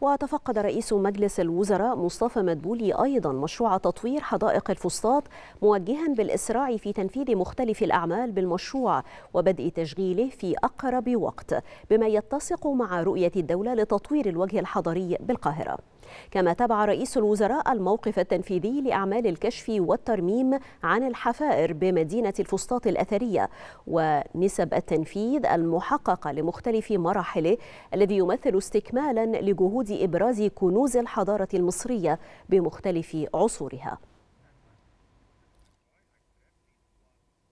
وتفقد رئيس مجلس الوزراء مصطفى مدبولي أيضا مشروع تطوير حدائق الفسطاط موجها بالإسراع في تنفيذ مختلف الأعمال بالمشروع وبدء تشغيله في أقرب وقت بما يتسق مع رؤية الدولة لتطوير الوجه الحضري بالقاهرة كما تبع رئيس الوزراء الموقف التنفيذي لأعمال الكشف والترميم عن الحفائر بمدينة الفسطاط الأثرية ونسب التنفيذ المحققة لمختلف مراحله الذي يمثل استكمالا لجهود وجود إبراز كنوز الحضارة المصرية بمختلف عصورها